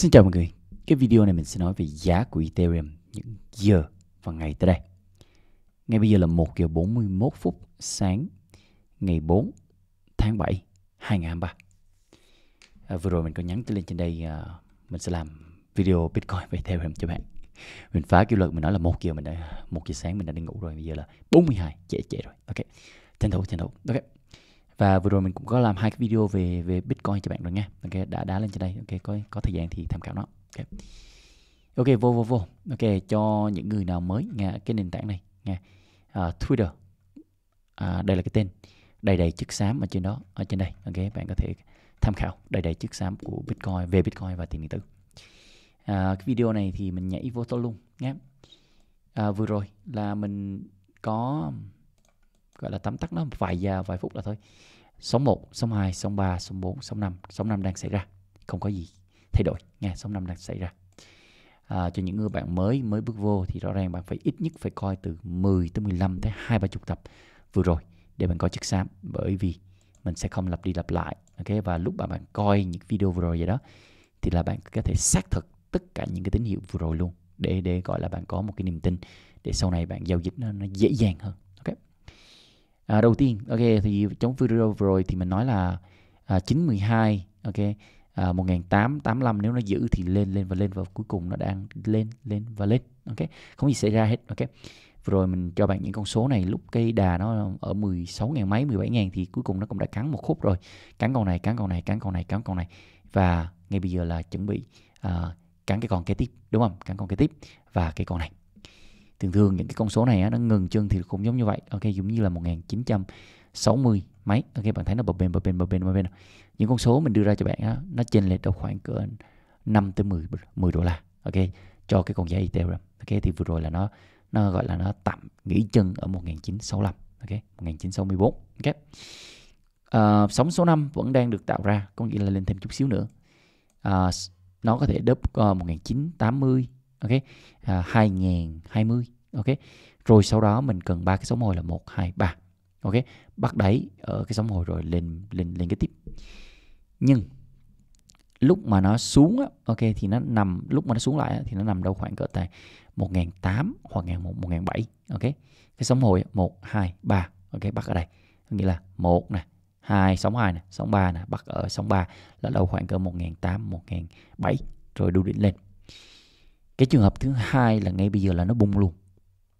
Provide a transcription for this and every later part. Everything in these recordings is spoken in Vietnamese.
Xin chào mọi người, cái video này mình sẽ nói về giá của Ethereum những giờ và ngày tới đây. Ngay bây giờ là 1 giờ 41 phút sáng ngày 4 tháng 7 2023. À, vừa rồi mình có nhắn tới lên trên đây à, mình sẽ làm video Bitcoin về Ethereum cho bạn. Mình phá kỷ luật mình nói là 1 giờ mình đã 1 giờ sáng mình đã đi ngủ rồi, bây giờ là 42, trễ trễ rồi. Ok. Tranh thủ tranh thủ. Ok và vừa rồi mình cũng có làm hai cái video về về bitcoin cho bạn rồi nha ok đã đá lên trên đây ok có có thời gian thì tham khảo nó ok ok vô vô vô ok cho những người nào mới nghe cái nền tảng này nghe à, twitter à, đây là cái tên đầy đầy chữ xám ở trên đó ở trên đây ok bạn có thể tham khảo đầy đầy chữ xám của bitcoin về bitcoin và tiền điện tử à, cái video này thì mình nhảy vô to luôn nhé à, vừa rồi là mình có gọi là tóm tắt nó vài giờ vài phút là thôi sóng 1, sóng 2, sóng 3, sóng 4, sóng 5, sóng 5 đang xảy ra. Không có gì thay đổi nha, sóng 5 đang xảy ra. À, cho những người bạn mới mới bước vô thì rõ ràng bạn phải ít nhất phải coi từ 10 tới 15 tới 2 chục tập vừa rồi để bạn có chất xám bởi vì mình sẽ không lặp đi lặp lại ok và lúc bạn bạn coi những video vừa rồi vậy đó thì là bạn có thể xác thực tất cả những cái tín hiệu vừa rồi luôn để để gọi là bạn có một cái niềm tin để sau này bạn giao dịch nó, nó dễ dàng hơn à, đầu tiên ok thì trong video vừa rồi thì mình nói là à, 912 ok à, 1885 nếu nó giữ thì lên lên và lên và cuối cùng nó đang lên lên và lên ok không gì xảy ra hết ok vừa rồi mình cho bạn những con số này lúc cây đà nó ở 16.000 mấy 17.000 thì cuối cùng nó cũng đã cắn một khúc rồi cắn con này cắn con này cắn con này cắn con này và ngay bây giờ là chuẩn bị à, cắn cái con kế tiếp đúng không cắn con kế tiếp và cái con này thường thường những cái con số này nó ngừng chân thì cũng giống như vậy ok giống như là 1960 mấy ok bạn thấy nó bập bềnh bập bềnh bập bềnh bập bềnh những con số mình đưa ra cho bạn á, nó chênh lệch đâu khoảng cỡ 5 tới 10 10 đô la ok cho cái con giá Ethereum ok thì vừa rồi là nó nó gọi là nó tạm nghỉ chân ở 1965 ok 1964 ok à, sóng số 5 vẫn đang được tạo ra có nghĩa là lên thêm chút xíu nữa à, nó có thể đớp uh, 1980 ok à, 2020 ok rồi sau đó mình cần ba cái sóng hồi là một hai ba ok bắt đáy ở cái sóng hồi rồi lên lên lên cái tiếp nhưng lúc mà nó xuống á, ok thì nó nằm lúc mà nó xuống lại thì nó nằm đâu khoảng cỡ tại một nghìn tám hoặc một, 1001 bảy. ok cái sóng hồi một, hai, ba. ok bắt ở đây nghĩa là một này, hai sóng hai này, sóng ba này bắt ở sóng ba là đâu khoảng cỡ một nghìn tám, 1008 bảy rồi đu đỉnh lên cái trường hợp thứ hai là ngay bây giờ là nó bung luôn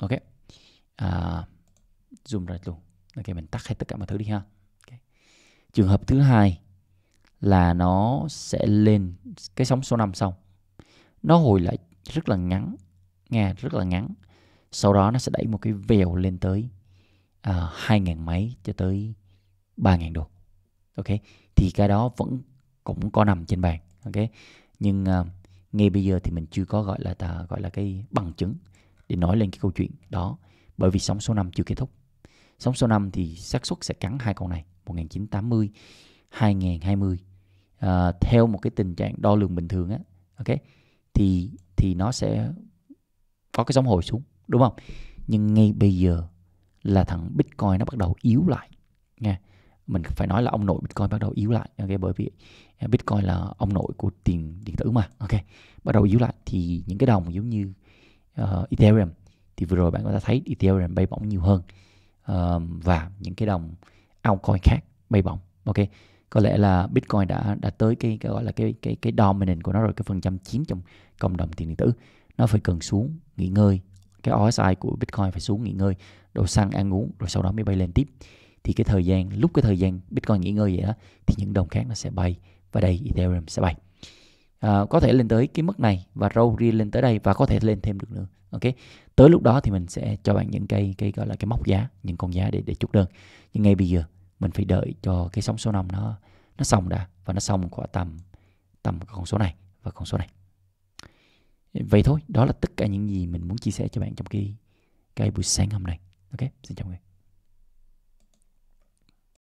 ok à, zoom ra luôn ok mình tắt hết tất cả mọi thứ đi ha okay. trường hợp thứ hai là nó sẽ lên cái sóng số 5 sau nó hồi lại rất là ngắn nghe rất là ngắn sau đó nó sẽ đẩy một cái vèo lên tới uh, à, 2.000 mấy cho tới 3.000 đô ok thì cái đó vẫn cũng có nằm trên bàn ok nhưng uh, ngay bây giờ thì mình chưa có gọi là ta gọi là cái bằng chứng để nói lên cái câu chuyện đó bởi vì sóng số 5 chưa kết thúc sóng số 5 thì xác suất sẽ cắn hai con này 1980 2020 à, theo một cái tình trạng đo lường bình thường á ok thì thì nó sẽ có cái sóng hồi xuống đúng không nhưng ngay bây giờ là thằng bitcoin nó bắt đầu yếu lại nha mình phải nói là ông nội bitcoin bắt đầu yếu lại ok bởi vì à, bitcoin là ông nội của tiền điện tử mà ok bắt đầu yếu lại thì những cái đồng giống như uh, Ethereum thì vừa rồi bạn có thể thấy Ethereum bay bổng nhiều hơn uh, và những cái đồng altcoin khác bay bổng ok có lẽ là Bitcoin đã đã tới cái, cái gọi là cái cái cái dominant của nó rồi cái phần trăm chiếm trong cộng đồng tiền điện tử nó phải cần xuống nghỉ ngơi cái OSI của Bitcoin phải xuống nghỉ ngơi đồ xăng ăn uống rồi sau đó mới bay lên tiếp thì cái thời gian lúc cái thời gian Bitcoin nghỉ ngơi vậy đó thì những đồng khác nó sẽ bay và đây Ethereum sẽ bay À, có thể lên tới cái mức này và râu ria lên tới đây và có thể lên thêm được nữa ok tới lúc đó thì mình sẽ cho bạn những cây cây gọi là cái móc giá những con giá để để chốt đơn nhưng ngay bây giờ mình phải đợi cho cái sóng số 5 nó nó xong đã và nó xong khoảng tầm tầm con số này và con số này vậy thôi đó là tất cả những gì mình muốn chia sẻ cho bạn trong cái cái buổi sáng hôm nay ok xin chào mọi người